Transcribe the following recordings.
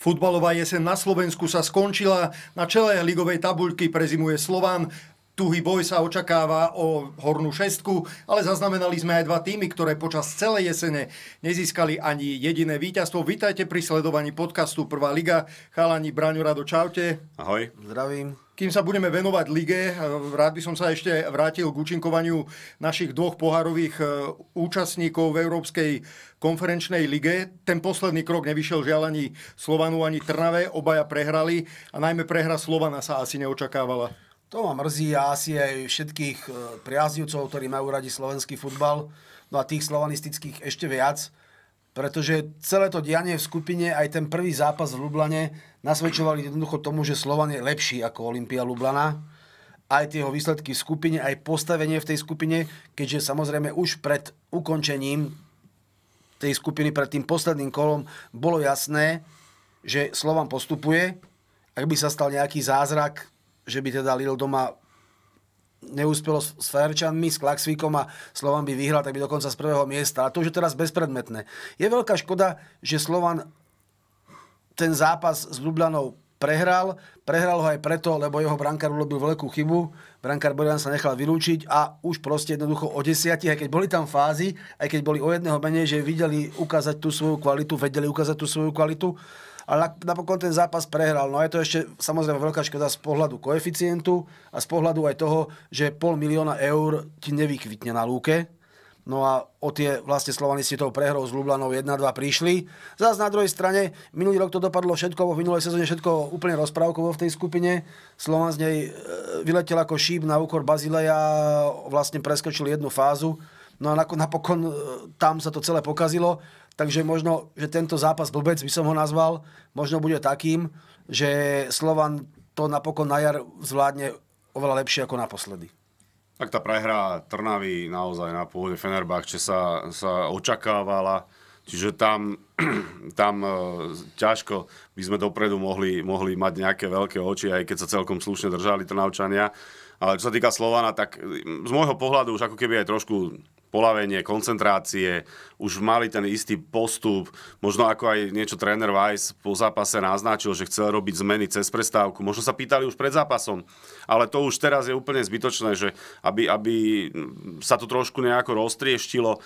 Futbalová jeseň na Slovensku sa skončila. Na čele ligovej tabuľky prezimuje Slován. Tuhý boj sa očakáva o hornú šestku, ale zaznamenali sme aj dva týmy, ktoré počas celej jesene nezískali ani jediné víťazstvo. Vítajte pri sledovaní podcastu Prvá liga. Chalani Braňo Rado, čaute. Ahoj. Zdravím. Kým sa budeme venovať lige, eh, rád by som sa ešte vrátil k účinkovaniu našich dvoch pohárových eh, účastníkov v Európskej konferenčnej lige. Ten posledný krok nevyšiel žiaľ ani Slovanu, ani Trnave. Obaja prehrali a najmä prehra Slovana sa asi neočakávala. To ma mrzí a asi aj všetkých eh, priaznivcov, ktorí majú radi slovenský futbal, no a tých slovanistických ešte viac pretože celé to dianie v skupine, aj ten prvý zápas v Lublane nasvedčovali jednoducho tomu, že Slovan je lepší ako Olympia Lublana. Aj tie jeho výsledky v skupine, aj postavenie v tej skupine, keďže samozrejme už pred ukončením tej skupiny, pred tým posledným kolom bolo jasné, že Slovan postupuje. Ak by sa stal nejaký zázrak, že by teda Lidl doma neúspelo s Fajerčanmi, s Klaxvíkom a Slovan by vyhral, tak by dokonca z prvého miesta. A to už je teraz bezpredmetné. Je veľká škoda, že Slovan ten zápas s Ljubljanou prehral. Prehral ho aj preto, lebo jeho brankár urobil veľkú chybu. Brankár Borian sa nechal vylúčiť a už proste jednoducho o desiatich, aj keď boli tam fázy, aj keď boli o jedného menej, že videli ukázať tú svoju kvalitu, vedeli ukázať tú svoju kvalitu, ale napokon ten zápas prehral. No a je to ešte samozrejme veľká škoda z pohľadu koeficientu a z pohľadu aj toho, že pol milióna eur ti nevykvitne na lúke, No a o tie vlastne si tou prehrou s Lublanou 1-2 prišli. Zas na druhej strane, minulý rok to dopadlo všetko, vo minulej sezóne všetko úplne rozprávkovo v tej skupine. Slovan z nej e, vyletel ako šíp na úkor Bazileja, vlastne preskočil jednu fázu. No a napokon e, tam sa to celé pokazilo takže možno, že tento zápas blbec by som ho nazval, možno bude takým, že Slovan to napokon na jar zvládne oveľa lepšie ako naposledy. Tak tá prehra Trnavy naozaj na pôde čo sa, sa očakávala, čiže tam, tam e, ťažko by sme dopredu mohli, mohli mať nejaké veľké oči, aj keď sa celkom slušne držali Trnavčania. Ale čo sa týka Slovana, tak z môjho pohľadu už ako keby aj trošku polavenie, koncentrácie, už mali ten istý postup, možno ako aj niečo tréner Weiss po zápase naznačil, že chcel robiť zmeny cez prestávku, možno sa pýtali už pred zápasom, ale to už teraz je úplne zbytočné, že aby, aby sa to trošku nejako roztrieštilo,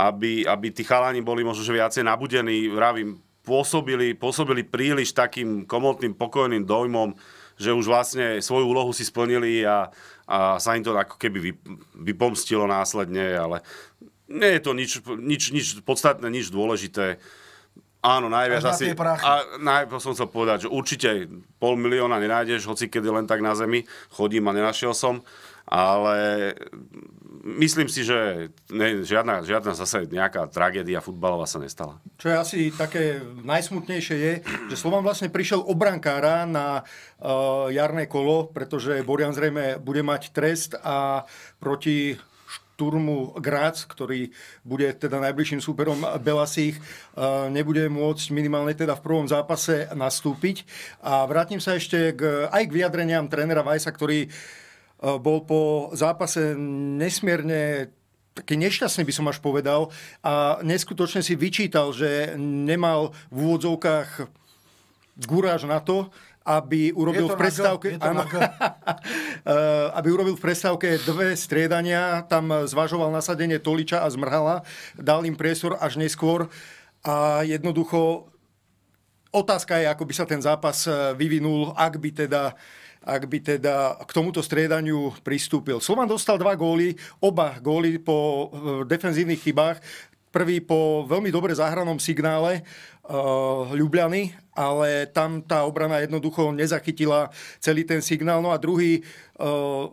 aby, aby tí chalani boli možno že viacej nabudení, vravím, pôsobili, pôsobili príliš takým komotným, pokojným dojmom, že už vlastne svoju úlohu si splnili a, a sa im to ako keby vypomstilo následne, ale nie je to nič, nič, nič podstatné, nič dôležité. Áno, najviac asi... Na a najviac som chcel povedať, že určite pol milióna nenájdeš, hoci kedy len tak na zemi chodím a nenašiel som. Ale myslím si, že ne, žiadna, žiadna zase nejaká tragédia futbalová sa nestala. Čo je asi také najsmutnejšie je, že Slovan vlastne prišiel obrankára na uh, jarné kolo, pretože Borian zrejme bude mať trest a proti Turmu Grác, ktorý bude teda najbližším súperom Belasích, eh, nebude môcť minimálne teda v prvom zápase nastúpiť. A vrátim sa ešte k, aj k vyjadreniam trénera Vajsa, ktorý uh, bol po zápase nesmierne taký nešťastný by som až povedal a neskutočne si vyčítal, že nemal v úvodzovkách gúraž na to, aby urobil v prestávke... Áno, eh, aby urobil v prestávke dve striedania, tam zvažoval nasadenie Toliča a Zmrhala, dal im priestor až neskôr a jednoducho Otázka je, ako by sa ten zápas eh, vyvinul, ak by teda ak by teda k tomuto striedaniu pristúpil. Slovan dostal dva góly, oba góly po eh, defenzívnych chybách. Prvý po veľmi dobre zahranom signále uh, Ljubljany, ale tam tá obrana jednoducho nezachytila celý ten signál. No a druhý, uh,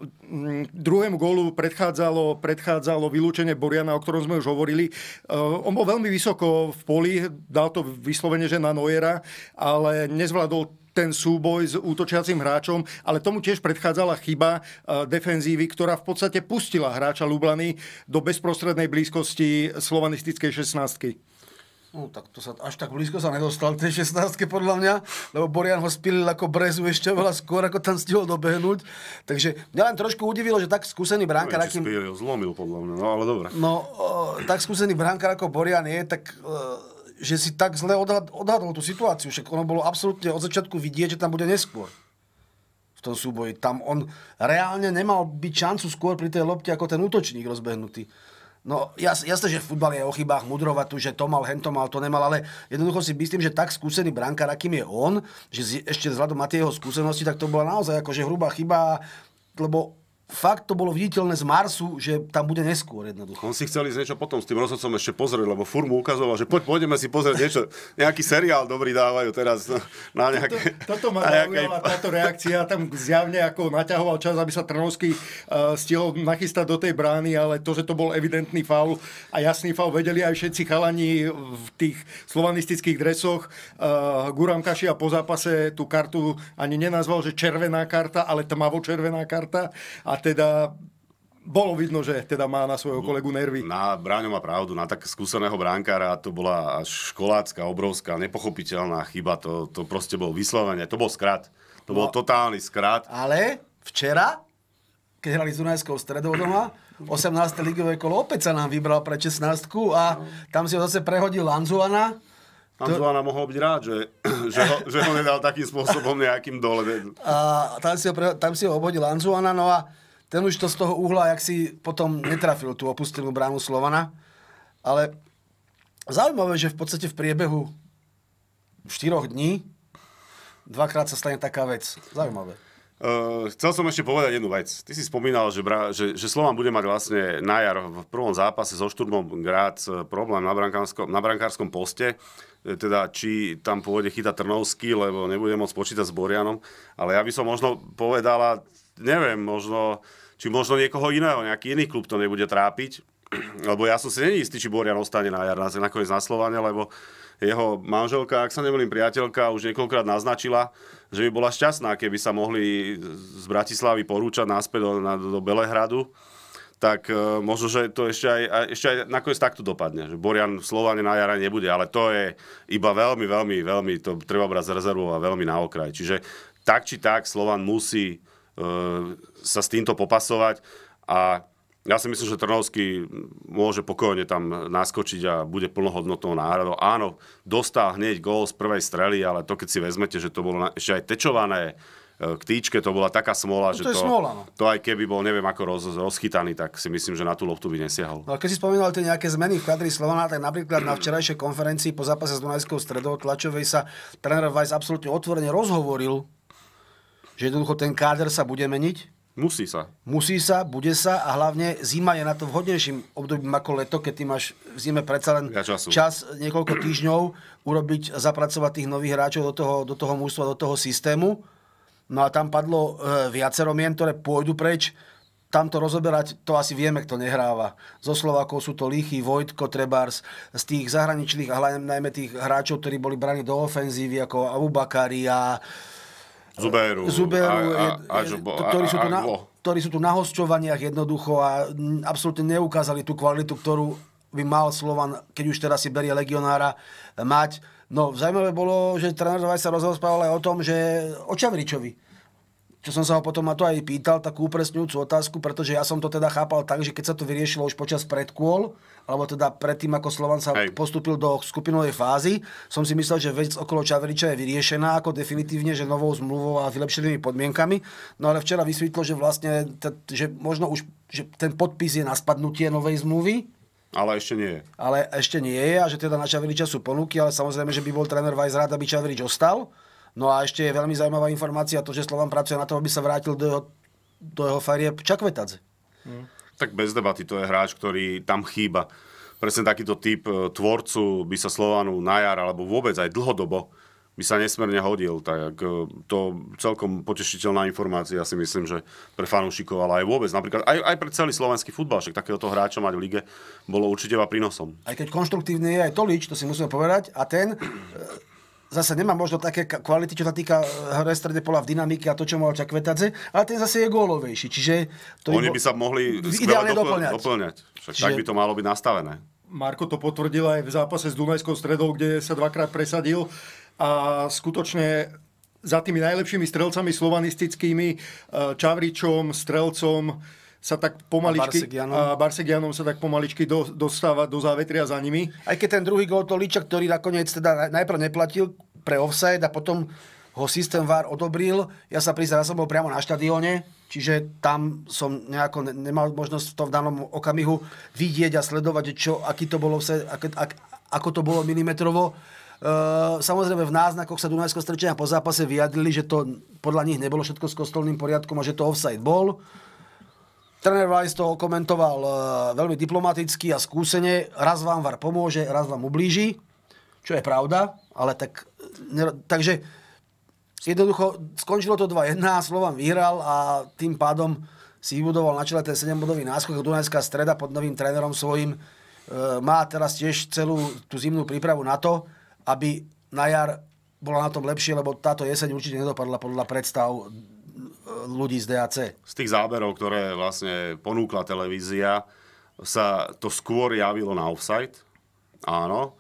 druhému gólu predchádzalo, predchádzalo vylúčenie Boriana, o ktorom sme už hovorili. Uh, on bol veľmi vysoko v poli, dal to vyslovene, že na Nojera, ale nezvládol ten súboj s útočiacim hráčom, ale tomu tiež predchádzala chyba eh, defenzívy, ktorá v podstate pustila hráča Lublany do bezprostrednej blízkosti slovanistickej 16. No tak to sa až tak blízko sa nedostal tej 16 podľa mňa, lebo Borian ho spilil ako brezu ešte veľa skôr, ako tam stihol dobehnúť. Takže mňa len trošku udivilo, že tak skúsený bránkar, no, akým... Spilil, zlomil podľa mňa, no ale dobre. No, o, tak skúsený bránkar ako Borian je, tak o, že si tak zle odhad, odhadol tú situáciu. Však ono bolo absolútne od začiatku vidieť, že tam bude neskôr v tom súboji. Tam on reálne nemal byť šancu skôr pri tej lopte ako ten útočník rozbehnutý. No jas, jasné, že futbal je o chybách mudrovať tu, že to mal, hento mal, to nemal, ale jednoducho si myslím, že tak skúsený brankár, akým je on, že z, ešte vzhľadom na tie jeho skúsenosti, tak to bola naozaj akože hrubá chyba, lebo fakt to bolo viditeľné z Marsu, že tam bude neskôr jednoducho. On si chcel ísť niečo potom s tým rozhodcom ešte pozrieť, lebo furmu mu ukazoval, že poď, pôjdeme si pozrieť niečo, nejaký seriál dobrý dávajú teraz na nejaké... Toto, toto ma nejaké... táto reakcia, tam zjavne ako naťahoval čas, aby sa Trnovský uh, e, stihol nachystať do tej brány, ale to, že to bol evidentný faul a jasný faul vedeli aj všetci chalani v tých slovanistických dresoch. Uh, Guram a po zápase tú kartu ani nenazval, že červená karta, ale tmavo červená karta. A a teda bolo vidno, že teda má na svojho kolegu nervy. Na Bráňo má pravdu, na tak skúseného bránkára to bola až školácka, obrovská, nepochopiteľná chyba. To, to proste bol vyslovene, to bol skrat. To no, bol totálny skrat. Ale včera, keď hrali s Dunajskou stredou doma, 18. ligové kolo, opäť sa nám vybral pre 16 a tam si ho zase prehodil Lanzuana. Lanzuana to... mohol byť rád, že, že, ho, že ho nedal takým spôsobom nejakým dole. A tam si ho, tam si ho obhodil Lanzuana, no a ten už to z toho uhla, jak si potom netrafil tú opustenú bránu Slovana. Ale zaujímavé, že v podstate v priebehu 4 dní dvakrát sa stane taká vec. Zaujímavé. Uh, chcel som ešte povedať jednu vec. Ty si spomínal, že, bra, že, že Slovan bude mať vlastne na jar v prvom zápase so Šturmom Grác e, problém na brankárskom, na brankárskom poste, e, teda či tam pôjde chyta Trnovský, lebo nebude môcť počítať s Borianom. Ale ja by som možno povedala, neviem, možno uh, či možno niekoho iného, nejaký iný klub to nebude trápiť. Lebo ja som si není istý, či Borian ostane na jar, nakoniec na Slovane, lebo jeho manželka, ak sa nemýlim, priateľka, už niekoľkokrát naznačila, že by bola šťastná, keby sa mohli z Bratislavy porúčať naspäť do, na, do Belehradu. Tak e, možno, že to ešte aj, a, ešte aj nakoniec takto dopadne, že Borian v Slovane na jara nebude, ale to je iba veľmi, veľmi, veľmi, to treba brať z rezervu a veľmi na okraj. Čiže tak či tak Slovan musí E, sa s týmto popasovať a ja si myslím, že Trnovský môže pokojne tam naskočiť a bude plnohodnotnou náhradou. Áno, dostal hneď gól z prvej strely, ale to keď si vezmete, že to bolo ešte aj tečované e, k týčke, to bola taká smola, no, že to, smola, no. to aj keby bol neviem ako roz, rozchytaný, tak si myslím, že na tú loptu by nesiahol. No, keď si spomínal tie nejaké zmeny v kadri Slovana, tak napríklad na včerajšej konferencii po zápase s Dunajskou stredou tlačovej sa tréner Vajs absolútne otvorene rozhovoril že jednoducho ten káder sa bude meniť? Musí sa. Musí sa, bude sa a hlavne zima je na to vhodnejším obdobím ako leto, keď ty máš v zime predsa len ja čas niekoľko týždňov urobiť, zapracovať tých nových hráčov do toho, do toho mústva, do toho systému. No a tam padlo e, viacero mien, ktoré pôjdu preč. Tam to rozoberať, to asi vieme, kto nehráva. Zo Slovákov sú to Lichy, Vojtko, Trebars, z tých zahraničných, a najmä tých hráčov, ktorí boli braní do ofenzívy, ako Abubakari a Zuberu, Zuberu a, a, a, ktorí, sú tu na, ktorí sú tu na hosťovaniach jednoducho a absolútne neukázali tú kvalitu, ktorú by mal Slovan, keď už teraz si berie legionára, mať. No, zaujímavé bolo, že tréner sa rozprával aj o tom, že o Čavričovi čo som sa ho potom na to aj pýtal, takú upresňujúcu otázku, pretože ja som to teda chápal tak, že keď sa to vyriešilo už počas predkôl, alebo teda predtým, ako Slovan sa Hej. postúpil do skupinovej fázy, som si myslel, že vec okolo Čaveriča je vyriešená ako definitívne, že novou zmluvou a vylepšenými podmienkami. No ale včera vysvetlo, že vlastne že možno už že ten podpis je na spadnutie novej zmluvy, ale ešte nie je. Ale ešte nie je a že teda na Čaveriča sú ponuky, ale samozrejme, že by bol tréner Vajs rád, aby Čaverič ostal. No a ešte je veľmi zaujímavá informácia to, že Slovan pracuje na to, aby sa vrátil do jeho, do jeho farie Čakvetadze. Mm. Tak bez debaty, to je hráč, ktorý tam chýba. Presne takýto typ e, tvorcu by sa Slovanu na jar, alebo vôbec aj dlhodobo, by sa nesmerne hodil. Tak e, to celkom potešiteľná informácia, ja si myslím, že pre fanúšikov, ale aj vôbec, napríklad aj, aj pre celý slovenský futbal, však takéhoto hráča mať v lige bolo určite prínosom. Aj keď konštruktívne je aj Tolič, to si musíme povedať, a ten zase nemá možno také kvality, čo sa týka eh, hre strede pola v dynamike a to, čo mal Čakvetadze, ale ten zase je gólovejší. Čiže to Oni by sa mohli ideálne doplňať. doplňať. Však čiže... tak by to malo byť nastavené. Marko to potvrdil aj v zápase s Dunajskou stredou, kde sa dvakrát presadil a skutočne za tými najlepšími strelcami slovanistickými, eh, Čavričom, Strelcom, sa tak pomaličky... A Barsegianom sa tak pomaličky do, dostáva do závetria za nimi. Aj keď ten druhý gol Liča, ktorý nakoniec teda najprv neplatil pre offside a potom ho systém VAR odobril. Ja sa priznám, ja som bol priamo na štadióne, čiže tam som nejako nemal možnosť to v danom okamihu vidieť a sledovať, čo, aký to bolo, ak, ak, ako to bolo milimetrovo. E, samozrejme v náznakoch sa Dunajského strečenia po zápase vyjadrili, že to podľa nich nebolo všetko s kostolným poriadkom a že to offside bol. Trener Weiss toho komentoval e, veľmi diplomaticky a skúsene. Raz vám VAR pomôže, raz vám ublíži, čo je pravda, ale tak... E, ne, takže jednoducho skončilo to 2-1, Slovan vyhral a tým pádom si vybudoval na čele ten 7-bodový náskok. Dunajská streda pod novým trénerom svojim e, má teraz tiež celú tú zimnú prípravu na to, aby na jar bola na tom lepšie, lebo táto jeseň určite nedopadla podľa predstav ľudí z DAC. Z tých záberov, ktoré vlastne ponúkla televízia, sa to skôr javilo na offside. Áno.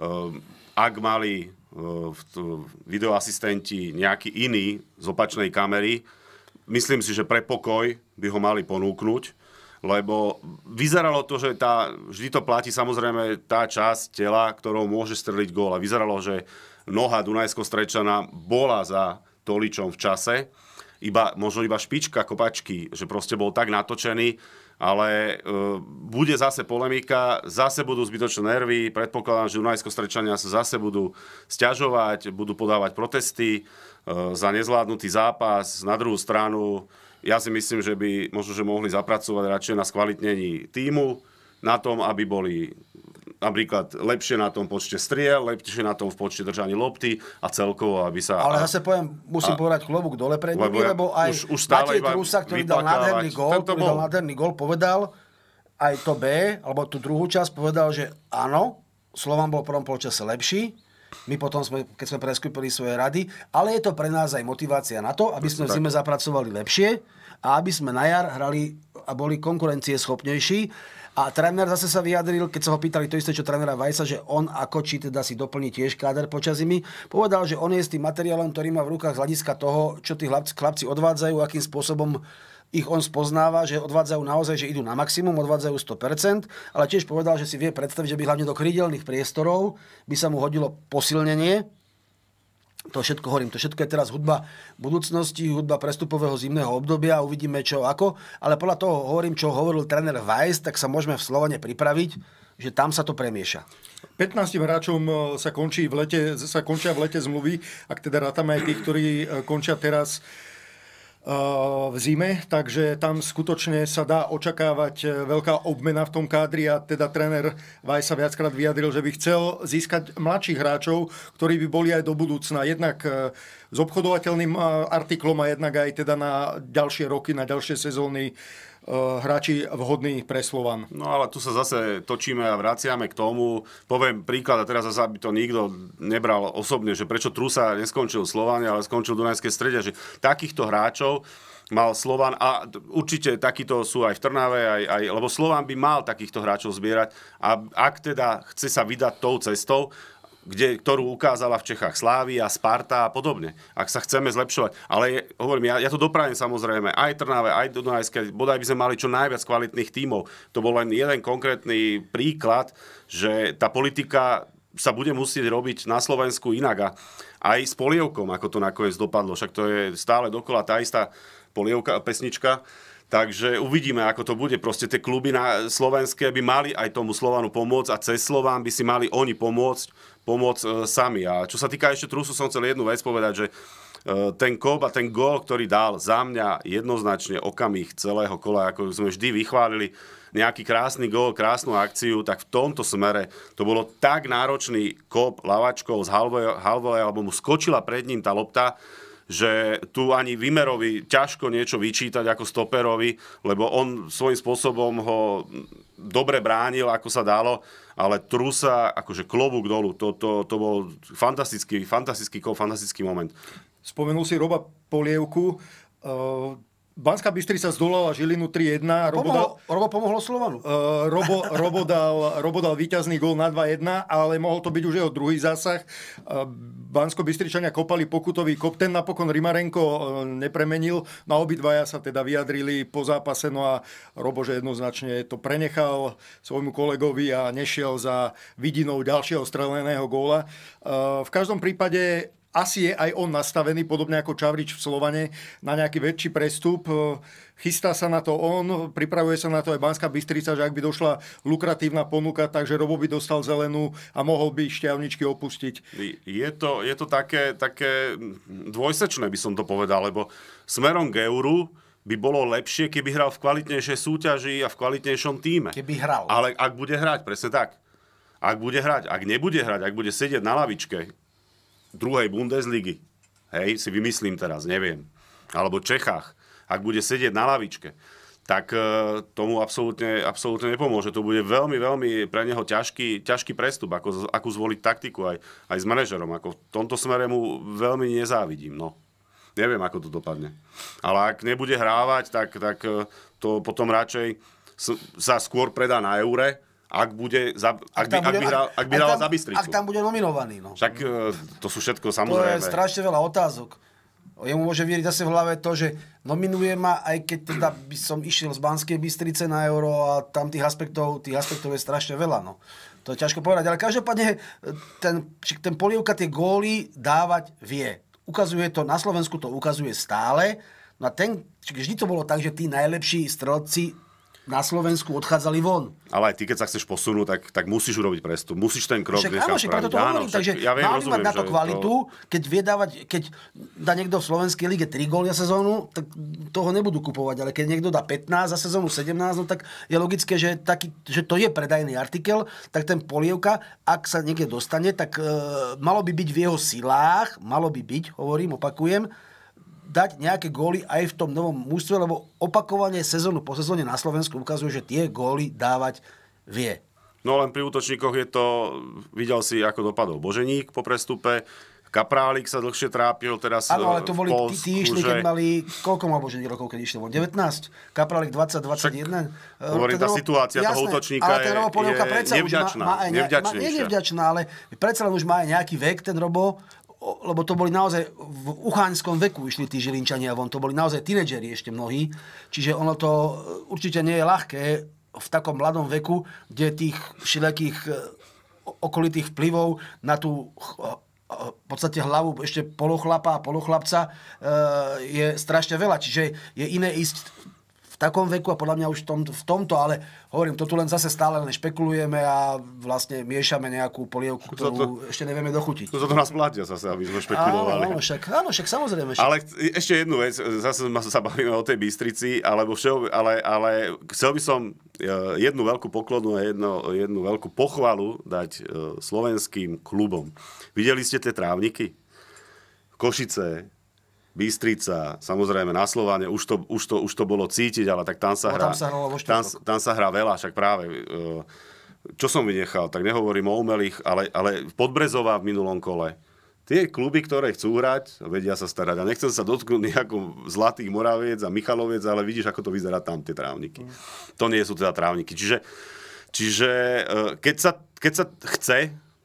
Ehm, ak mali e, videoasistenti nejaký iný z opačnej kamery, myslím si, že pre pokoj by ho mali ponúknuť, lebo vyzeralo to, že tá, vždy to platí samozrejme tá časť tela, ktorou môže streliť gól. A vyzeralo, že noha Dunajsko-Strečana bola za Toličom v čase iba, možno iba špička kopačky, že proste bol tak natočený, ale e, bude zase polemika, zase budú zbytočné nervy, predpokladám, že Dunajsko-Strečania sa zase budú stiažovať, budú podávať protesty e, za nezvládnutý zápas. Na druhú stranu, ja si myslím, že by možno, že mohli zapracovať radšej na skvalitnení týmu, na tom, aby boli napríklad lepšie na tom počte striel, lepšie na tom v počte držaní lopty a celkovo, aby sa... Ale zase poviem, musím a, povedať chlobúk dole pre nimi, lebo, ja, lebo aj už, už stále Matej Trusa, ktorý dal nádherný gol, ktorý bol... dal nádherný gol, povedal aj to B, alebo tú druhú časť, povedal, že áno, Slovan bol v prvom polčase lepší, my potom, sme, keď sme preskúpili svoje rady, ale je to pre nás aj motivácia na to, aby sme v zime zapracovali lepšie a aby sme na jar hrali a boli konkurencie schopnejší a tréner zase sa vyjadril, keď sa ho pýtali to isté, čo trénera Vajsa, že on ako či teda si doplní tiež káder počas zimy, povedal, že on je s tým materiálom, ktorý má v rukách z hľadiska toho, čo tí chlapci, chlapci odvádzajú, akým spôsobom ich on spoznáva, že odvádzajú naozaj, že idú na maximum, odvádzajú 100%, ale tiež povedal, že si vie predstaviť, že by hlavne do krídelných priestorov by sa mu hodilo posilnenie, to všetko hovorím, to všetko je teraz hudba budúcnosti, hudba prestupového zimného obdobia, uvidíme čo ako, ale podľa toho hovorím, čo hovoril tréner Weiss, tak sa môžeme v Slovene pripraviť, že tam sa to premieša. 15 hráčom e, sa, končí v lete, sa končia v lete zmluvy, ak teda rátame aj tých, ktorí e, končia teraz v zime, takže tam skutočne sa dá očakávať e, veľká obmena v tom kádri a teda tréner Vaj sa viackrát vyjadril, že by chcel získať mladších hráčov, ktorí by boli aj do budúcna. Jednak e, s obchodovateľným e, artiklom a jednak aj teda na ďalšie roky, na ďalšie sezóny Eh, hráči vhodní pre Slovan. No ale tu sa zase točíme a vraciame k tomu. Poviem príklad, a teraz zase, aby to nikto nebral osobne, že prečo Trusa neskončil Slovan, ale skončil Dunajské strede, že takýchto hráčov mal Slovan a určite takíto sú aj v Trnave, aj, aj, lebo Slovan by mal takýchto hráčov zbierať a ak teda chce sa vydať tou cestou, kde, ktorú ukázala v Čechách Slávia, Sparta a podobne, ak sa chceme zlepšovať. Ale hovorím, ja, ja to doprajem samozrejme, aj Trnave, aj Dunajské, bodaj by sme mali čo najviac kvalitných tímov. To bol len jeden konkrétny príklad, že tá politika sa bude musieť robiť na Slovensku inak a aj s polievkom, ako to nakoniec dopadlo. Však to je stále dokola tá istá polievka, pesnička. Takže uvidíme, ako to bude. Proste tie kluby na slovenské by mali aj tomu Slovanu pomôcť a cez Slován by si mali oni pomôcť, pomôcť e, sami. A čo sa týka ešte Trusu, som chcel jednu vec povedať, že e, ten kop a ten gól, ktorý dal za mňa jednoznačne okamih celého kola, ako sme vždy vychválili, nejaký krásny gól, krásnu akciu, tak v tomto smere to bolo tak náročný kop lavačkov z halvoj, alebo mu skočila pred ním tá lopta, že tu ani Vimerovi ťažko niečo vyčítať ako stoperovi, lebo on svojím spôsobom ho dobre bránil, ako sa dalo ale Trusa, akože klobúk dolu, to, to, to bol fantastický, fantastický fantastický moment. Spomenul si Roba Polievku, uh Banská Bystrica zdolala Žilinu 3-1. Robo, dal, Robo pomohlo Slovanu. Uh, Robo, Robo, dal, Robo dal víťazný gól na 2-1, ale mohol to byť už jeho druhý zásah. Uh, Bansko Bystričania kopali pokutový kop, ten napokon Rimarenko uh, nepremenil. Na no obidvaja sa teda vyjadrili po zápase, no a Robo, že jednoznačne to prenechal svojmu kolegovi a nešiel za vidinou ďalšieho streleného góla. Uh, v každom prípade asi je aj on nastavený, podobne ako Čavrič v Slovane, na nejaký väčší prestup. Chystá sa na to on, pripravuje sa na to aj Banská Bystrica, že ak by došla lukratívna ponuka, takže Robo by dostal zelenú a mohol by šťavničky opustiť. Je to, je to také, také dvojsečné, by som to povedal, lebo smerom k euru by bolo lepšie, keby hral v kvalitnejšej súťaži a v kvalitnejšom týme. Keby hral. Ale ak bude hrať, presne tak. Ak bude hrať, ak nebude hrať, ak bude sedieť na lavičke, druhej Bundesligy, hej, si vymyslím teraz, neviem, alebo Čechách, ak bude sedieť na lavičke, tak e, tomu absolútne, absolútne nepomôže. To bude veľmi, veľmi pre neho ťažký, ťažký prestup, ako, ako zvoliť taktiku aj, aj s manažerom. Ako v tomto smere mu veľmi nezávidím. No. Neviem, ako to dopadne. Ale ak nebude hrávať, tak, tak e, to potom radšej sa skôr predá na eure, ak, bude, za, ak, ak, by, bude, ak by hral, ak by hral za Bystricu. Ak tam bude nominovaný. No. Však e, to sú všetko samozrejme. To je strašne veľa otázok. Jemu môže vieriť zase v hlave to, že nominuje ma, aj keď teda by som išiel z Banskej Bystrice na euro a tam tých aspektov, tých aspektov je strašne veľa. No. To je ťažko povedať, ale každopádne e, ten, ten polievka tie góly dávať vie. Ukazuje to, na Slovensku to ukazuje stále. No a ten, vždy to bolo tak, že tí najlepší strelci na Slovensku odchádzali von. Ale aj ty, keď sa chceš posunúť, tak, tak musíš urobiť prestup. Musíš ten krok však, áno, však, preto to hovorím, áno, však, takže ja viem, rozumiem, mať na to kvalitu, to... keď vie dávať, keď dá niekto v Slovenskej lige 3 góly za sezónu, tak toho nebudú kupovať, ale keď niekto dá 15 za sezónu 17, no tak je logické, že, taký, že to je predajný artikel, tak ten polievka, ak sa niekde dostane, tak e, malo by byť v jeho silách, malo by byť, hovorím, opakujem, dať nejaké góly aj v tom novom mužstve, lebo opakovanie sezónu po sezóne na Slovensku ukazuje, že tie góly dávať vie. No len pri útočníkoch je to, videl si, ako dopadol Boženík po prestupe, Kaprálik sa dlhšie trápil teraz Áno, ale to eh, boli Polsku, tí, tí išli, že... keď mali, koľko mal Boženík rokov, keď išli? 19? Kaprálik 20, 21? Hovorím, tá situácia jasné, toho útočníka ale je, je predsa nevďačná. Už má, má aj nevďačná, ale predsa len už má aj nejaký vek ten Robo lebo to boli naozaj, v uchánskom veku išli tí Žilinčania von, to boli naozaj tínedžeri ešte mnohí, čiže ono to e, určite nie je ľahké v takom mladom veku, kde tých všelijakých e, okolitých vplyvov na tú e, v podstate hlavu ešte polochlapa a polochlapca je strašne veľa. Čiže je iné ísť takom veku a podľa mňa už v, tom, v tomto, ale hovorím, to tu len zase stále len špekulujeme a vlastne miešame nejakú polievku, ktorú to, ešte nevieme dochutiť. To, to nás platia zase, aby sme špekulovali. Áno, áno, však, áno, však samozrejme. Však. Ale ešte jednu vec, zase sa bavíme o tej Bystrici, alebo všeho, ale, ale chcel by som e, jednu veľkú poklonu a jednu, jednu veľkú pochvalu dať e, slovenským klubom. Videli ste tie trávniky? Košice, Bystrica, samozrejme na Slováne, už to, už to, už to bolo cítiť, ale tak tam sa no, hrá... Tam sa, tam, tam sa hrá veľa, však práve... E, čo som vynechal, tak nehovorím o umelých, ale, ale Podbrezová v minulom kole. Tie kluby, ktoré chcú hrať, vedia sa starať. A nechcem sa dotknúť nejako Zlatých Moraviec a Michaloviec, ale vidíš, ako to vyzerá tam, tie trávniky. Mm. To nie sú teda trávniky. Čiže, čiže e, keď, sa, keď sa chce,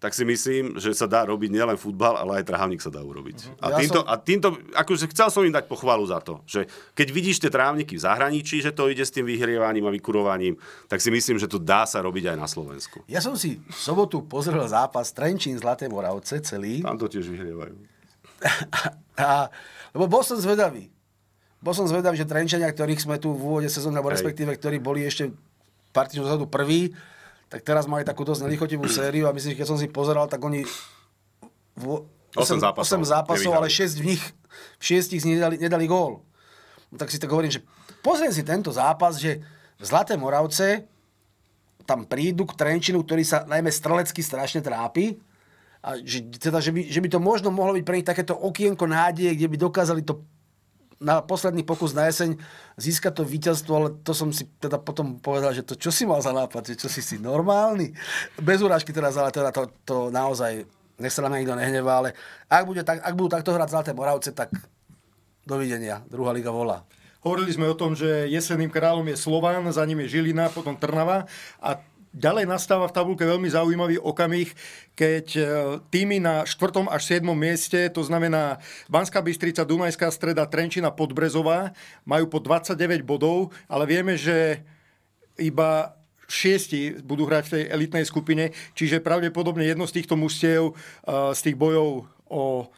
tak si myslím, že sa dá robiť nielen futbal, ale aj trávnik sa dá urobiť. Uh-huh. A, ja týmto, som... a týmto, akože chcel som im dať pochvalu za to, že keď vidíš tie trávniky v zahraničí, že to ide s tým vyhrievaním a vykurovaním, tak si myslím, že to dá sa robiť aj na Slovensku. Ja som si v sobotu pozrel zápas Trenčín Zlaté Moravce celý. Tam to tiež vyhrievajú. a, lebo bol som zvedavý. Bol som zvedavý, že Trenčania, ktorých sme tu v úvode sezóny, alebo respektíve, ktorí boli ešte partičnú zadu prví, tak teraz mali takú dosť nelichotivú sériu a myslím, že keď som si pozeral, tak oni 8, 8 zápasov, 8 zápasov ale 6 v nich, v 6 z nich nedali, nedali gól. No, tak si tak hovorím, že pozriem si tento zápas, že v Zlaté Moravce tam prídu k Trenčinu, ktorý sa najmä strelecky strašne trápi, a že, teda, že, by, že by to možno mohlo byť pre nich takéto okienko nádeje, kde by dokázali to na posledný pokus na jeseň získať to víťazstvo, ale to som si teda potom povedal, že to čo si mal za nápad, že čo si si normálny? Bez urážky teraz, ale teda to, to naozaj, nech sa na mňa nikto nehnevá, ale ak, bude tak, ak budú takto hrať Zlaté Moravce, tak dovidenia, druhá liga volá. Hovorili sme o tom, že jesenným kráľom je Slován, za ním je Žilina, potom Trnava a Ďalej nastáva v tabulke veľmi zaujímavý okamih, keď e, týmy na 4. až 7. mieste, to znamená Banská Bystrica, Dunajská streda, Trenčina, Podbrezová, majú po 29 bodov, ale vieme, že iba šiesti budú hrať v tej elitnej skupine, čiže pravdepodobne jedno z týchto mužstiev e, z tých bojov o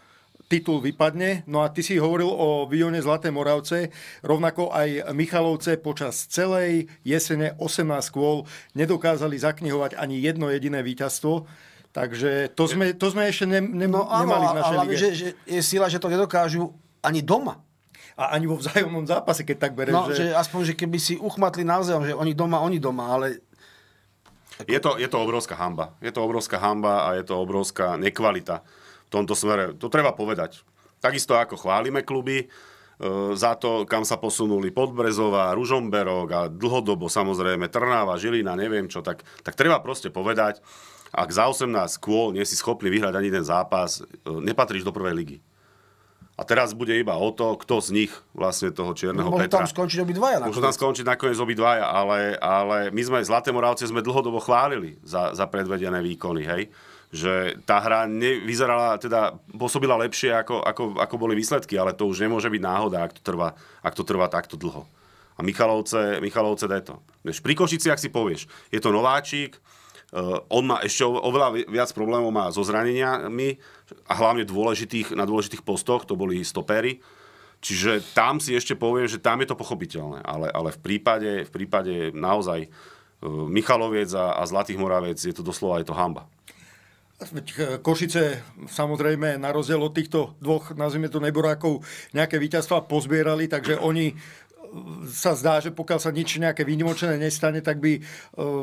titul vypadne. No a ty si hovoril o výjone Zlaté Moravce, rovnako aj Michalovce počas celej jesene 18 kôl nedokázali zaknihovať ani jedno jediné víťazstvo. Takže to sme, to sme ešte ne, ne, no, nemali áno, v našej lige. Že, že je sila, že to nedokážu ani doma. A ani vo vzájomnom zápase, keď tak bereš. No, že... že aspoň, že keby si uchmatli navzájom, že oni doma, oni doma, ale je to, je to obrovská hamba. Je to obrovská hamba a je to obrovská nekvalita v tomto smere. To treba povedať. Takisto ako chválime kluby, e, za to, kam sa posunuli Podbrezová, Ružomberok a dlhodobo samozrejme Trnáva, Žilina, neviem čo, tak, tak treba proste povedať, ak za 18 kôl nie si schopný vyhrať ani ten zápas, e, nepatríš do prvej ligy. A teraz bude iba o to, kto z nich vlastne toho Čierneho Môžu Petra. Môžu tam skončiť obidvaja. Môžu tam skončiť nakoniec obidvaja, ale, ale my sme, Zlaté Moravce sme dlhodobo chválili za, za predvedené výkony, hej že tá hra nevyzerala, teda pôsobila lepšie, ako, ako, ako boli výsledky, ale to už nemôže byť náhoda, ak to trvá, ak to trvá takto dlho. A Michalovce, Michalovce daj to. Vieš, pri ak si povieš, je to nováčik, eh, on má ešte oveľa viac problémov má so zraneniami a hlavne dôležitých, na dôležitých postoch, to boli stopery, Čiže tam si ešte poviem, že tam je to pochopiteľné, ale, ale v, prípade, v prípade naozaj eh, Michaloviec a, a Zlatých Moraviec je to doslova je to hamba. E, Košice samozrejme na rozdiel od týchto dvoch, nazvime to neborákov, nejaké víťazstva pozbierali, takže oni sa zdá, že pokiaľ sa nič nejaké výnimočné nestane, tak by e,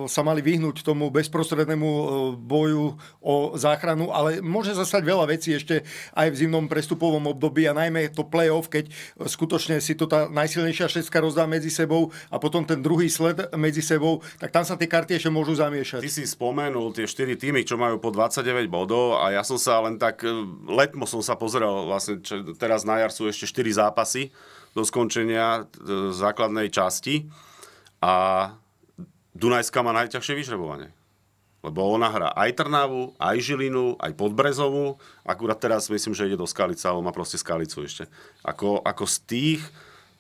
sa mali vyhnúť tomu bezprostrednému e, boju o záchranu, ale môže sa stať veľa vecí ešte aj v zimnom prestupovom období a najmä to play-off, keď skutočne si to tá najsilnejšia šestka rozdá medzi sebou a potom ten druhý sled medzi sebou, tak tam sa tie karty ešte môžu zamiešať. Ty si spomenul tie 4 týmy, čo majú po 29 bodov a ja som sa len tak, e, letmo som sa pozrel, vlastne čo, teraz na jar sú ešte 4 zápasy do skončenia e, základnej časti a Dunajská má najťažšie vyžrebovanie. Lebo ona hrá aj Trnavu, aj Žilinu, aj podbrezovu. Akurát teraz myslím, že ide do Skalica, alebo má proste Skalicu ešte. Ako, ako z tých,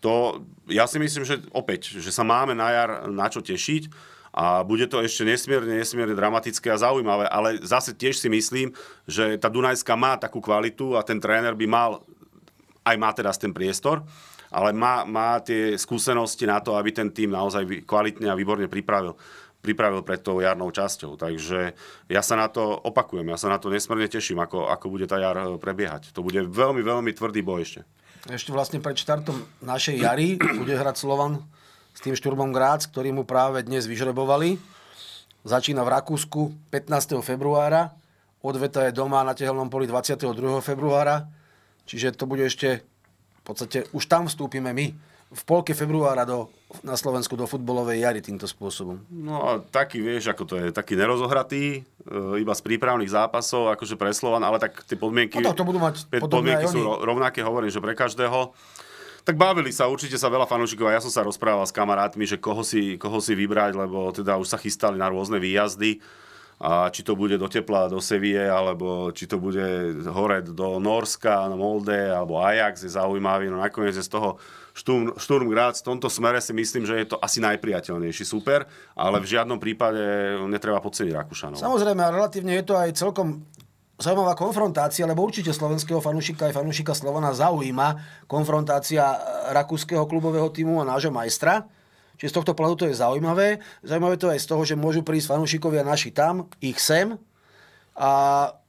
to, ja si myslím, že opäť, že sa máme na jar na čo tešiť a bude to ešte nesmierne, nesmierne dramatické a zaujímavé, ale zase tiež si myslím, že tá Dunajska má takú kvalitu a ten tréner by mal, aj má teraz ten priestor, ale má, má tie skúsenosti na to, aby ten tým naozaj kvalitne a výborne pripravil pripravil pred tou jarnou časťou. Takže ja sa na to opakujem, ja sa na to nesmierne teším, ako, ako bude tá jar e, prebiehať. To bude veľmi, veľmi tvrdý boj ešte. Ešte vlastne pred štartom našej jary bude hrať Slovan s tým šturmom Grác, ktorý mu práve dnes vyžrebovali. Začína v Rakúsku 15. februára, odveta je doma na tehelnom poli 22. februára, čiže to bude ešte v podstate už tam vstúpime my. V polke februára do, na Slovensku do futbolovej jary týmto spôsobom. No a taký, vieš, ako to je, taký nerozohratý, e, iba z prípravných zápasov, akože pre Slovan, ale tak tie podmienky, no to budú mať podmienky sú rovnaké, hovorím, že pre každého. Tak bavili sa, určite sa veľa fanúšikov, a ja som sa rozprával s kamarátmi, že koho si, koho si vybrať, lebo teda už sa chystali na rôzne výjazdy. A či to bude do tepla do Sevie, alebo či to bude hore do Norska, Molde, alebo Ajax je zaujímavý. No nakoniec je z toho Šturm, Šturm Graz. V tomto smere si myslím, že je to asi najpriateľnejší super, ale v žiadnom prípade netreba podceniť Rakúšanov. Samozrejme, a relatívne je to aj celkom zaujímavá konfrontácia, lebo určite slovenského fanúšika aj fanúšika Slovana zaujíma konfrontácia eh, rakúskeho klubového týmu a nášho majstra. Čiže z tohto pohľadu to je zaujímavé. Zaujímavé to je aj z toho, že môžu prísť fanúšikovia naši tam, ich sem. A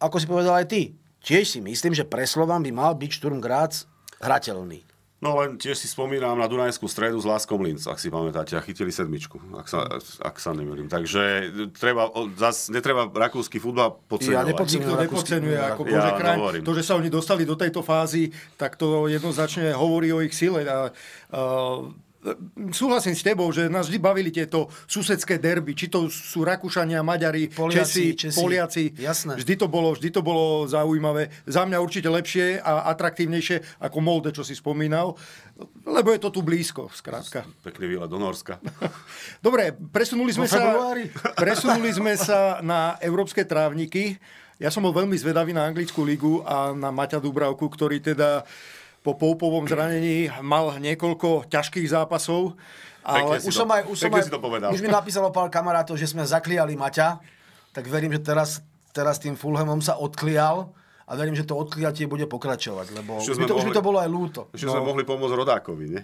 ako si povedal aj ty, tiež si myslím, že pre Slovan by mal byť Šturm Graz hrateľný. No len tiež si spomínam na Dunajskú stredu s Láskom Linz, ak si pamätáte, a chytili sedmičku, ak sa, ak sa nemýlim. Takže treba, zas, netreba rakúsky futbal podceňovať. Ja nepodceňujem nepodceňuje, ako Bože ja kraň, to, že sa oni dostali do tejto fázy, tak to jednoznačne hovorí o ich sile. A, a, súhlasím s tebou, že nás vždy bavili tieto susedské derby, či to sú Rakúšania, Maďari, Poliaci, Česi, Česi. Poliaci. Jasné. Vždy to, bolo, vždy to bolo zaujímavé. Za mňa určite lepšie a atraktívnejšie ako Molde, čo si spomínal, lebo je to tu blízko, zkrátka. Pekný výlet do Norska. Dobre, presunuli sme, sa, presunuli sme sa na európske trávniky. Ja som bol veľmi zvedavý na anglickú ligu a na Maťa Dubravku, ktorý teda po poupovom zranení mal niekoľko ťažkých zápasov. Ale už, to, som aj, už, som aj, to povedal. už mi napísalo pár kamarátov, že sme zakliali Maťa, tak verím, že teraz, teraz tým Fulhamom sa odklial a verím, že to odkliatie bude pokračovať, lebo už, by to, mohli, už by to bolo aj lúto. Že no. sme mohli pomôcť Rodákovi, ne?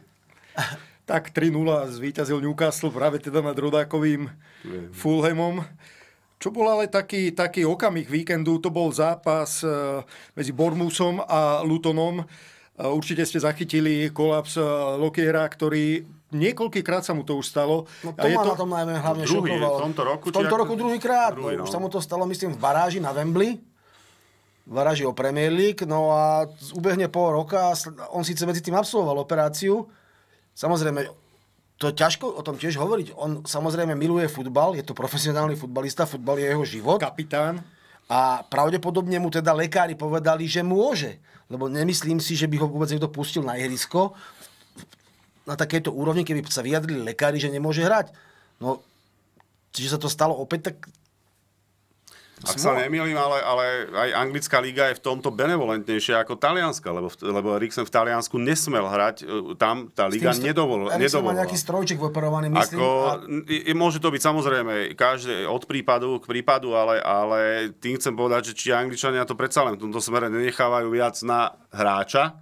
tak 3-0 zvíťazil Newcastle práve teda nad Rodákovým mm. Fulhamom. Čo bol ale taký, taký okamih víkendu, to bol zápas eh, medzi Bormusom a Lutonom. Určite ste zachytili kolaps e, Lokiera, ktorý niekoľkýkrát sa mu to už stalo. No to a je ma to... na tom najmä hlavne druhý, šokovalo. V tomto roku, v tomto roku ako... druhýkrát. Druhý, no. Už sa mu to stalo, myslím, v baráži na Wembley. V baráži o Premier League. No a ubehne pol roka. On síce medzi tým absolvoval operáciu. Samozrejme, to ťažko o tom tiež hovoriť. On samozrejme miluje futbal, je to profesionálny futbalista, futbal je jeho život. Kapitán. A pravdepodobne mu teda lekári povedali, že môže. Lebo nemyslím si, že by ho vôbec niekto pustil na ihrisko na takéto úrovni, keby sa vyjadrili lekári, že nemôže hrať. No, čiže sa to stalo opäť, tak ak sa nemýlim, ale, ale aj anglická liga je v tomto benevolentnejšia ako talianska, lebo, lebo Eriksen v Taliansku nesmel hrať, e, tam tá liga nedovolila. Eriksen má nejaký strojček operovaný, myslím. Ako, a... Môže to byť samozrejme každé, od prípadu k prípadu, ale, ale tým chcem povedať, že či Angličania to predsa len v tomto smere nenechávajú viac na hráča,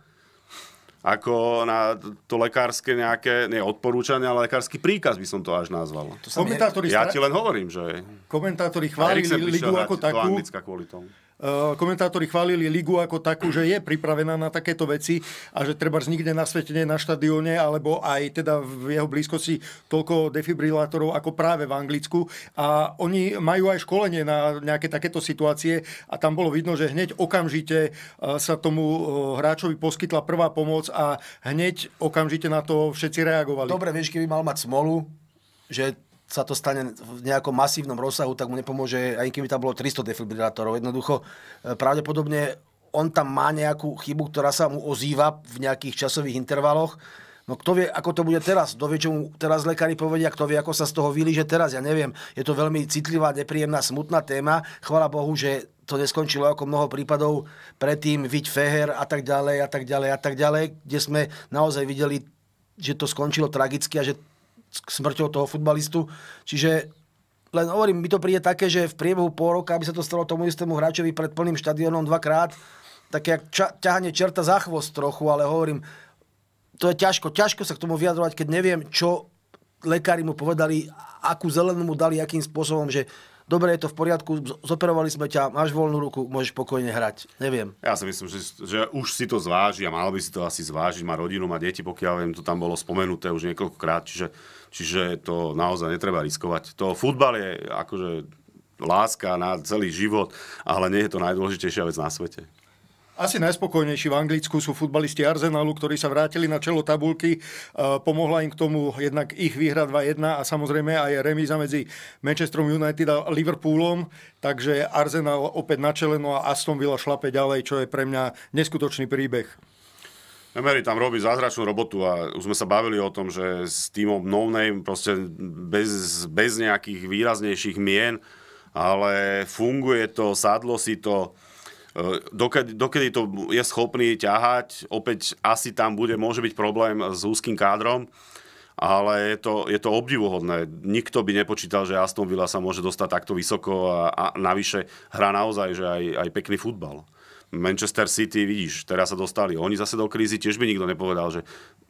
ako na to lekárske nejaké, nie odporúčanie, ale lekársky príkaz by som to až nazval. To komentátori ja ti len hovorím, že... Komentátori chválili ligu ako takú. Kvôli tomu. Eh, komentátori chválili ligu ako takú, že je pripravená na takéto veci a že treba nikde na svete, nie na štadióne, alebo aj teda v jeho blízkosti toľko defibrilátorov ako práve v Anglicku. A oni majú aj školenie na nejaké takéto situácie a tam bolo vidno, že hneď okamžite eh, sa tomu eh, hráčovi poskytla prvá pomoc a hneď okamžite na to všetci reagovali. Dobre, vieš, keby mal mať smolu, že sa to stane v nejakom masívnom rozsahu, tak mu nepomôže, aj keby tam bolo 300 defibrilátorov. Jednoducho, e, pravdepodobne on tam má nejakú chybu, ktorá sa mu ozýva v nejakých časových intervaloch. No kto vie, ako to bude teraz? Kto vie, čo mu teraz lekári povedia? Kto vie, ako sa z toho vylíže teraz? Ja neviem. Je to veľmi citlivá, nepríjemná, smutná téma. Chvala Bohu, že to neskončilo ako mnoho prípadov predtým, viť Feher a tak ďalej, a tak ďalej, a tak ďalej, kde sme naozaj videli, že to skončilo tragicky a že smrťou toho futbalistu. Čiže len hovorím, mi to príde také, že v priebehu pol roka, aby sa to stalo tomu istému hráčovi pred plným štadiónom dvakrát, také ča- ťahanie čerta za chvost trochu, ale hovorím, to je ťažko, ťažko sa k tomu vyjadrovať, keď neviem, čo lekári mu povedali, akú zelenú mu dali, akým spôsobom, že dobre, je to v poriadku, zoperovali sme ťa, máš voľnú ruku, môžeš pokojne hrať. Neviem. Ja si myslím, že, že už si to zváži a mal by si to asi zvážiť, má rodinu, má deti, pokiaľ viem, to tam bolo spomenuté už niekoľkokrát, čiže, čiže to naozaj netreba riskovať. To futbal je akože láska na celý život, ale nie je to najdôležitejšia vec na svete. Asi najspokojnejší v Anglicku sú futbalisti Arsenalu, ktorí sa vrátili na čelo tabulky. E, pomohla im k tomu jednak ich výhra 2-1 a samozrejme aj remíza medzi Manchesterom United a Liverpoolom. Takže Arsenal opäť na čele, no a Aston Villa šlape ďalej, čo je pre mňa neskutočný príbeh. Emery tam robí zázračnú robotu a už sme sa bavili o tom, že s týmom no name, proste bez, bez nejakých výraznejších mien, ale funguje to, sadlo si to, Dokedy, dokedy to je schopný ťahať, opäť asi tam bude, môže byť problém s úzkým kádrom, ale je to, je to obdivuhodné. Nikto by nepočítal, že Aston Villa sa môže dostať takto vysoko a, a navyše hrá naozaj že aj, aj pekný futbal. Manchester City, vidíš, teraz sa dostali. Oni zase do krízy, tiež by nikto nepovedal, že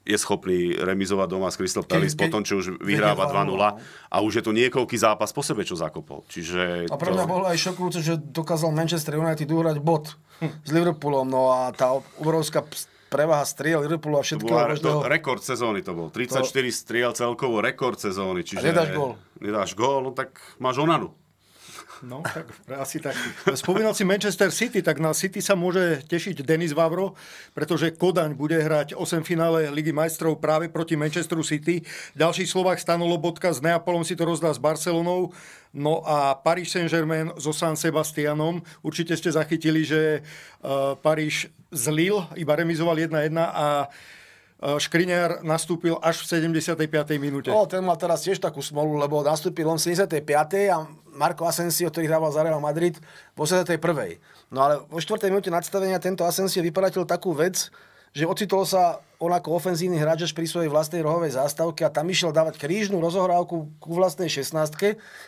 je schopný remizovať doma s Crystal Palace po tom, čo už vyhráva 2-0 no, no. a už je to niekoľký zápas po sebe, čo zakopol. Čiže a pre mňa to... bolo aj šokujúce, že dokázal Manchester United uhrať bod hm. s Liverpoolom. No a tá obrovská prevaha striel Liverpoolu a všetko. To bola, každého... to, rekord sezóny to bol. 34 to... striel celkovo, rekord sezóny. Čiže a nedáš gól. Nedáš gól, no tak máš onanu. No, tak, asi tak. Spomínal si Manchester City, tak na City sa môže tešiť Denis Vavro, pretože Kodaň bude hrať 8 finále Ligy majstrov práve proti Manchesteru City. Ďalší Slovák stanulo Bodka s Neapolom si to rozdá s Barcelonou. No a Paris Saint-Germain so San Sebastianom. Určite ste zachytili, že eh, Paríž zlil, iba remizoval 1-1 a Eh, Škriňar nastúpil až v 75. minúte. O, no, ten mal teraz tiež takú smolu, lebo nastúpil on v 75. a Marko Asensio, ktorý hrával za Real Madrid, v 81. No ale vo 4. minúte nadstavenia tento Asensio vyparatil takú vec, že ocitol sa on ako ofenzívny hráč pri svojej vlastnej rohovej zástavke a tam išiel dávať krížnu rozohrávku ku vlastnej 16,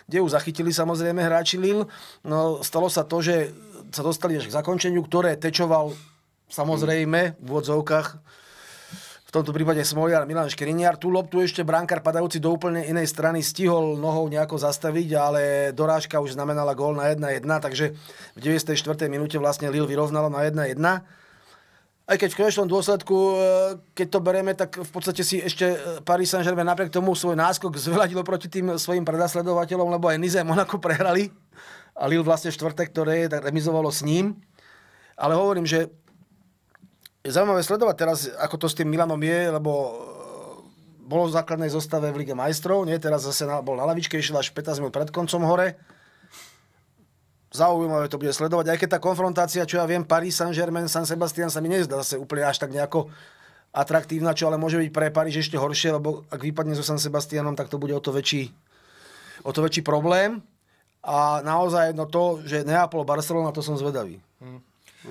kde ju zachytili samozrejme hráči Lil. No, stalo sa to, že sa dostali až k zakončeniu, ktoré tečoval samozrejme v odzovkách v tomto prípade Smoliar Milan Škriniar. Tú loptu ešte brankár padajúci do úplne inej strany stihol nohou nejako zastaviť, ale dorážka už znamenala gól na 1-1, takže v 94. minúte vlastne Lille vyrovnalo na 1-1. Aj keď v konečnom dôsledku, e, keď to bereme, tak v podstate si ešte e, Paris Saint-Germain napriek tomu svoj náskok zveladilo proti tým svojim predasledovateľom, lebo aj Nizé Monaco prehrali a Lille vlastne štvrté, ktoré remizovalo s ním. Ale hovorím, že je zaujímavé sledovať teraz, ako to s tým Milanom je, lebo e, bolo v základnej zostave v Lige majstrov, nie? teraz zase na, bol na lavičke, išiel až 15 minút pred koncom hore. Zaujímavé to bude sledovať, aj keď tá konfrontácia, čo ja viem, Paris Saint-Germain, San Sebastian sa mi nezdá zase úplne až tak nejako atraktívna, čo ale môže byť pre Paríž ešte horšie, lebo ak vypadne so San Sebastianom, tak to bude o to väčší, o to väčší problém. A naozaj jedno to, že Neapol, Barcelona, to som zvedavý. Hmm.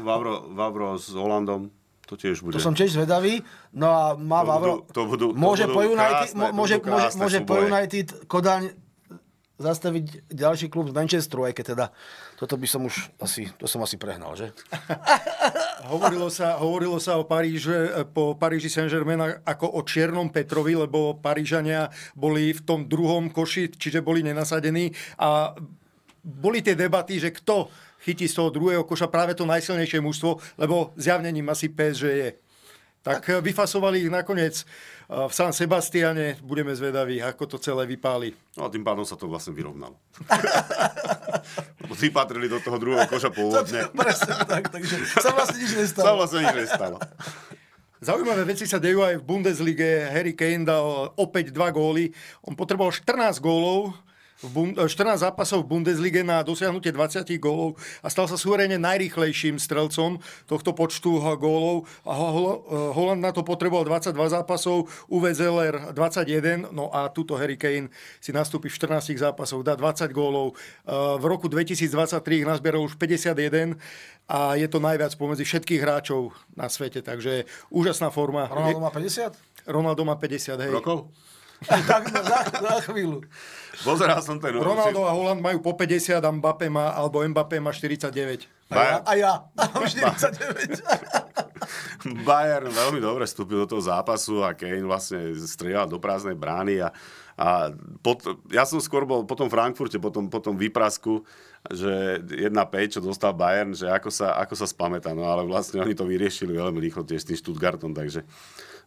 Vavro, Vavro s Holandom to tiež bude. To som tiež zvedavý. No a má Vavro... budú, to budú, môže to budú po United, krásne, môže, môže, môže po United Kodaň zastaviť ďalší klub z Manchesteru, aj keď teda toto by som už asi, to som asi prehnal, že? hovorilo, sa, hovorilo sa o Paríže, po Paríži Saint-Germain ako o Čiernom Petrovi, lebo Parížania boli v tom druhom koši, čiže boli nenasadení a boli tie debaty, že kto chytí z toho druhého koša práve to najsilnejšie mužstvo, lebo zjavnením asi PSG je. Tak vyfasovali ich nakoniec eh, v San Sebastiane. Budeme zvedaví, ako to celé vypáli. No a tým pádom sa to vlastne vyrovnalo. Lebo patrili do toho druhého koša pôvodne. Presne tak, takže sa vlastne nič nestalo. Sa vlastne nič nestalo. Zaujímavé veci sa dejú aj v Bundeslige. Harry Kane dal opäť dva góly. On potreboval 14 gólov, v 14 eh, zápasov v Bundeslige na dosiahnutie 20 gólov a stal sa súverejne najrýchlejším strelcom tohto počtu gólov. A Holland eh, na to potreboval 22 zápasov, UVZ 21, no a tuto Harry Kane si nastúpi v 14 zápasoch, dá 20 gólov. Eh, v roku 2023 ich nazbieral už 51 a je to najviac pomedzi všetkých hráčov na svete, takže úžasná forma. Ronaldo má 50? Ronaldo má 50, hej. Rokov? tak na, na chvíľu. Pozeral som ten Ronaldo a Holland majú po 50 a Mbappé má, alebo Mbappé má 49. A ja, a ja mám 49. Bayern veľmi dobre vstúpil do toho zápasu a Kane vlastne strieľal do prázdnej brány a, a pot, ja som skôr bol po tom Frankfurte, po tom, po tom výprasku, že 1-5, čo dostal Bayern, že ako sa, ako sa spamätá, no ale vlastne oni to vyriešili veľmi rýchlo tiež s tým Stuttgartom, takže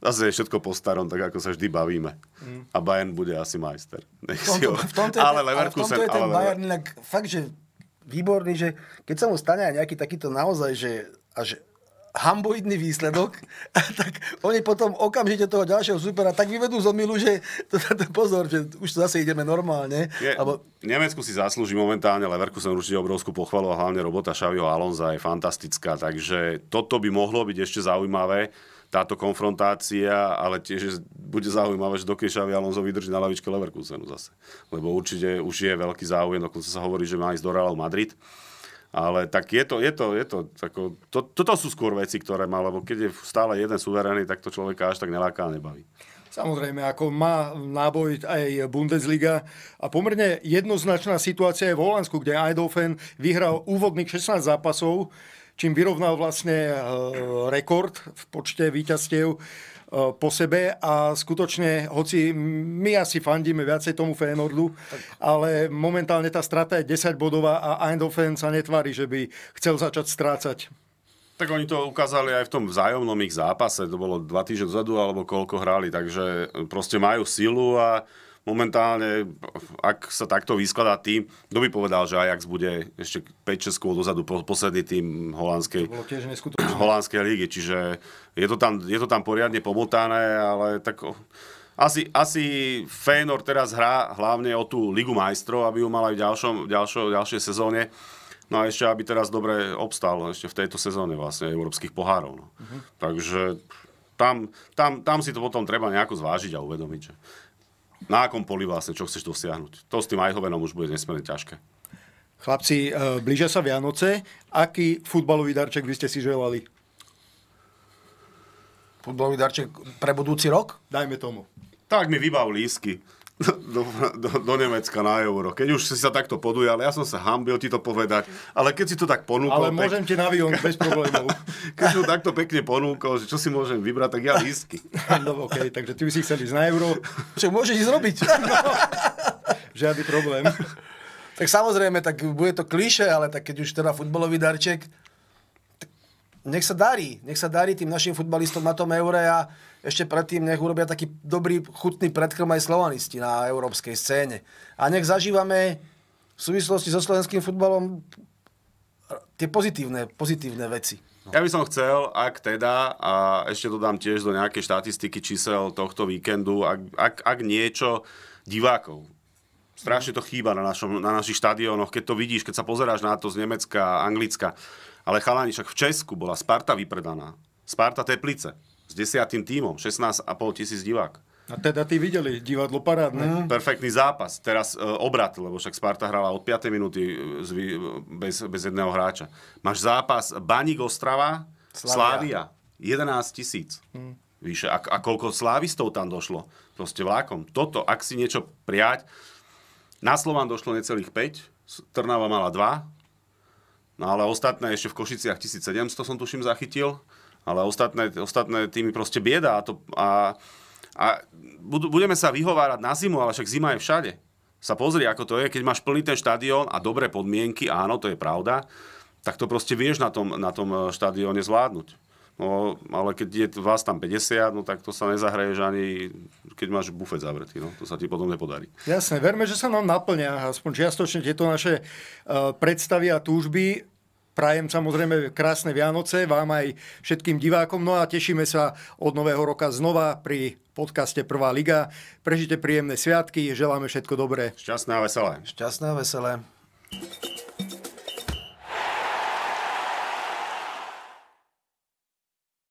zase je všetko po starom, tak ako sa vždy bavíme. Mm. A Bayern bude asi majster. Nech v tomto, v tomto je, ale Leverkusen... Ale v tomto je ten ale... Bayern inak fakt, že výborný, že keď sa mu stane aj nejaký takýto naozaj, že až hamboidný výsledok, tak oni potom okamžite toho ďalšieho supera tak vyvedú z omilu, že to, to, to pozor, že už to zase ideme normálne. Je, alebo... Nemecku si zaslúži momentálne Leverkusen určite obrovskú pochvalu a hlavne robota Šavio Alonza je fantastická, takže toto by mohlo byť ešte zaujímavé táto konfrontácia, ale tiež bude zaujímavé, že dokedy Alonso vydrží na lavičke Leverkusenu zase. Lebo určite už je veľký záujem, dokonca sa hovorí, že má ísť do Real Madrid. Ale tak je to, je to, je to, tako, to toto sú skôr veci, ktoré má, lebo keď je stále jeden suverénny, tak to človeka až tak neláká a nebaví. Samozrejme, ako má náboj aj Bundesliga. A pomerne jednoznačná situácia je v Holandsku, kde Eindhoven vyhral úvodných 16 zápasov, čím vyrovnal vlastne e, rekord v počte víťazstiev e, po sebe a skutočne, hoci my asi fandíme viacej tomu Feyenoordu, ale momentálne tá strata je 10 bodová a Eindhoven sa netvári, že by chcel začať strácať. Tak oni to ukázali aj v tom vzájomnom ich zápase, to bolo dva týždne dozadu alebo koľko hrali, takže proste majú silu a momentálne, ak sa takto vyskladá tým, kto by povedal, že Ajax bude ešte 5-6 kôl dozadu posledný tým holandskej, holandskej ligy. Čiže je to, tam, je to tam poriadne pomotané, ale tak... Asi, asi Fénor teraz hrá hlavne o tú Ligu majstrov, aby ju mal aj v, ďalšom, v ďalšej sezóne. No a ešte, aby teraz dobre obstal no, ešte v tejto sezóne vlastne európskych pohárov. No. Uh-huh. Takže tam, tam, tam si to potom treba nejako zvážiť a uvedomiť, že na akom poli vlastne, čo chceš dosiahnuť. To s tým Eichhovenom už bude nesmierne ťažké. Chlapci, e, blížia sa Vianoce. Aký futbalový darček by ste si želali? Futbalový darček pre budúci rok? Dajme tomu. Tak mi vybav lísky do, do, do Nemecka na euro. Keď už si sa takto podujal, ja som sa hambil ti to povedať, ale keď si to tak ponúkol... Ale môžem ti navíjom, bez problémov. keď si to takto pekne ponúkol, že čo si môžem vybrať, tak ja lísky. no okay, takže ty by si chcel ísť na euro. Čo môžeš ísť robiť? no, žiadny problém. tak samozrejme, tak bude to kliše, ale tak keď už teda futbalový darček, nech sa darí, nech sa darí tým našim futbalistom na tom eure a ešte predtým nech urobia taký dobrý, chutný predkrm aj slovanisti na európskej scéne. A nech zažívame v súvislosti so slovenským futbalom tie pozitívne, pozitívne veci. No. Ja by som chcel, ak teda, a ešte dodám tiež do nejakej štatistiky čísel tohto víkendu, ak, ak, ak niečo divákov. Strašne to chýba na, našom, na našich štadiónoch, keď to vidíš, keď sa pozeráš na to z Nemecka, Anglicka. Ale chalani, však v Česku bola Sparta vypredaná. Sparta Teplice s desiatým tímom, 16,5 tisíc divák. A teda ty videli divadlo parádne. Mm. Perfektný zápas. Teraz e, obrat, lebo však Sparta hrala od 5. minúty e, z, e, bez, bez jedného hráča. Máš zápas Baník Ostrava, Slavia. Slavia. 11 tisíc. Mm. Víš, A, a koľko slávistov tam došlo? Proste vlákom. Toto, ak si niečo prijať. Na Slován došlo necelých 5, Trnava mala 2, no ale ostatné ešte v Košiciach 1700 som tuším zachytil ale ostatné, ostatné týmy proste bieda a, to, a, a budeme sa vyhovárať na zimu, ale však zima je všade. Sa pozri, ako to je, keď máš plný ten štadión a dobré podmienky, áno, to je pravda, tak to proste vieš na tom, na tom e, štadióne zvládnuť. No, ale keď je vás tam 50, no tak to sa nezahraješ ani, keď máš bufet zavretý. No. To sa ti potom nepodarí. Jasné, verme, že sa nám naplňa aspoň čiastočne tieto naše uh, predstavy a túžby. Prajem samozrejme krásne Vianoce vám aj všetkým divákom. No a tešíme sa od nového roka znova pri podcaste Prvá liga. Prežite príjemné sviatky, želáme všetko dobré. Šťastné a veselé. Šťastné a veselé.